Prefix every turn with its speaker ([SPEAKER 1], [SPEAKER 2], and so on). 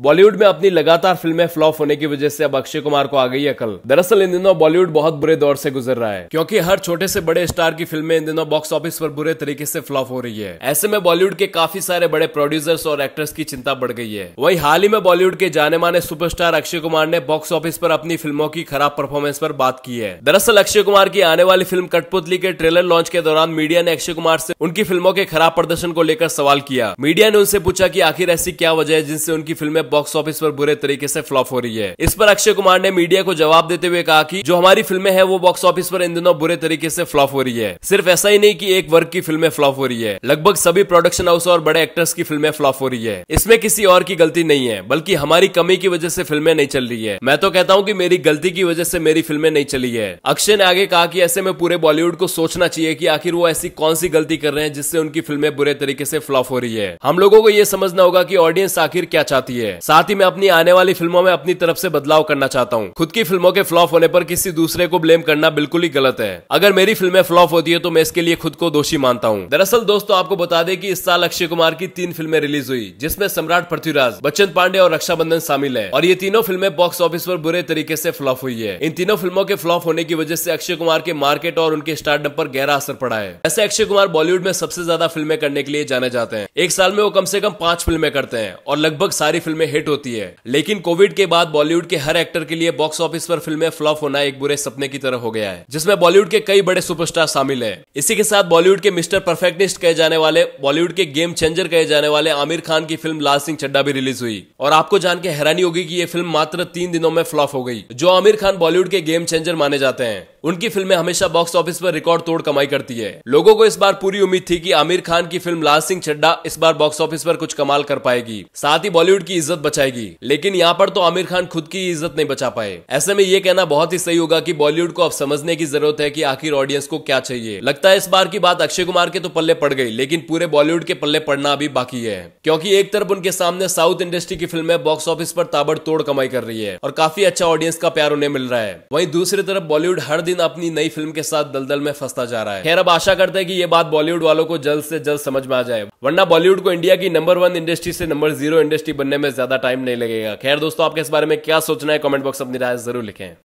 [SPEAKER 1] बॉलीवुड में अपनी लगातार फिल्में फ्लॉप होने की वजह से अब अक्षय कुमार को आ गई अकल दरअसल इन दिनों बॉलीवुड बहुत बुरे दौर से गुजर रहा है क्योंकि हर छोटे से बड़े स्टार की फिल्में इन दिनों बॉक्स ऑफिस पर बुरे तरीके से फ्लॉप हो रही है ऐसे में बॉलीवुड के काफी सारे बड़े प्रोड्यूसर्स और एक्टर्स की चिंता बढ़ गई है वही हाल ही में बॉलीवुड के जाने माने सुपरस्टार अक्षय कुमार ने बॉक्स ऑफिस पर अपनी फिल्मों की खराब परफॉर्मेंस पर बात की है दरअसल अक्षय कुमार की आने वाली फिल्म कठपुतली के ट्रेलर लॉन्च के दौरान मीडिया ने अक्षय कुमार से उनकी फिल्मों के खराब प्रदर्शन को लेकर सवाल किया मीडिया ने उनसे पूछा की आखिर ऐसी क्या वजह है जिनसे उनकी फिल्में में बॉक्स ऑफिस पर बुरे तरीके से फ्लॉप हो रही है इस पर अक्षय कुमार ने मीडिया को जवाब देते हुए कहा कि जो हमारी फिल्में हैं वो बॉक्स ऑफिस पर इन दिनों बुरे तरीके से फ्लॉप हो रही है सिर्फ ऐसा ही नहीं की एक वर्ग की फिल्में फ्लॉप हो रही है लगभग सभी प्रोडक्शन हाउस और बड़े एक्टर्स की फिल्में फ्लॉप हो रही है इसमें किसी और की गलती नहीं है बल्कि हमारी कमी की वजह से फिल्में नहीं चल रही है मैं तो कहता हूँ की मेरी गलती की वजह से मेरी फिल्में नहीं चली है अक्षय ने आगे कहा की ऐसे में पूरे बॉलीवुड को सोचना चाहिए की आखिर वो ऐसी कौन सी गलती कर रहे हैं जिससे उनकी फिल्में बुरे तरीके से फ्लॉप हो रही है हम लोगों को ये समझना होगा कि ऑडियंस आखिर क्या चाहती है है साथ ही मैं अपनी आने वाली फिल्मों में अपनी तरफ से बदलाव करना चाहता हूँ खुद की फिल्मों के फ्लॉप होने पर किसी दूसरे को ब्लेम करना बिल्कुल ही गलत है अगर मेरी फिल्में फ्लॉप होती है तो मैं इसके लिए खुद को दोषी मानता हूँ दरअसल दोस्तों आपको बता दें कि इस साल अक्षय कुमार की तीन फिल्में रिलीज हुई जिसमें सम्राट पृथ्वीराज बच्चन पांडे और रक्षाबंधन शामिल है और ये तीनों फिल्में बॉक्स ऑफिस पर बुरे तरीके से फ्लॉप हुई है इन तीनों फिल्मों के फ्लॉप होने की वजह से अक्षय कुमार के मार्केट और उनके स्टार्टअप पर गहरा असर पड़ा है ऐसे अक्षय कुमार बॉलीवुड में सबसे ज्यादा फिल्में करने के लिए जाने जाते हैं एक साल में वो कम से कम पांच फिल्में करते हैं और लगभग सारी फिल्में फिल्में हिट होती है लेकिन कोविड के बाद बॉलीवुड के हर एक्टर के लिए बॉक्स ऑफिस पर फिल्में फ्लॉप होना एक बुरे सपने की तरह हो गया है जिसमें बॉलीवुड के कई बड़े सुपरस्टार शामिल है इसी के साथ बॉलीवुड के मिस्टर परफेक्टनिस्ट कहे जाने वाले बॉलीवुड के गेम चेंजर कहे जाने वाले आमिर खान की फिल्म लाल सिंह चड्डा भी रिलीज हुई और आपको जान के हैरानी होगी की ये फिल्म मात्र तीन दिनों में फ्लॉप हो गई जो आमिर खान बॉलीवुड के गेम चेंजर माने जाते हैं उनकी फिल्में हमेशा बॉक्स ऑफिस पर रिकॉर्ड तोड़ कमाई करती है लोगों को इस बार पूरी उम्मीद थी कि आमिर खान की फिल्म लाल सिंह चड्डा इस बार बॉक्स ऑफिस पर कुछ कमाल कर पाएगी साथ ही बॉलीवुड की इज्जत बचाएगी लेकिन यहाँ पर तो आमिर खान खुद की इज्जत नहीं बचा पाए ऐसे में ये कहना बहुत ही सही होगा की बॉलीवुड को अब समझने की जरूरत है की आखिर ऑडियंस को क्या चाहिए लगता है इस बार की बात अक्षय कुमार के तो पल्ले पड़ गई लेकिन पूरे बॉलीवुड के पल्ले पड़ना अभी बाकी है क्योंकि एक तरफ उनके सामने साउथ इंडस्ट्री की फिल्में बॉक्स ऑफिस पर ताबड़तोड़ कमाई कर रही है और काफी अच्छा ऑडियंस का प्यार उन्हें मिल रहा है वहीं दूसरी तरफ बॉलीवुड हर दिन दिन अपनी नई फिल्म के साथ दलदल में फंसता जा रहा है खैर अब आशा करते हैं कि ये बात बॉलीवुड वालों को जल्द से जल्द समझ में आ जाए वरना बॉलीवुड को इंडिया की नंबर वन इंडस्ट्री से नंबर जीरो इंडस्ट्री बनने में ज्यादा टाइम नहीं लगेगा खैर दोस्तों आपके इस बारे में क्या सोचना है कॉमेंट बॉक्स अपनी राय जरूर लिखें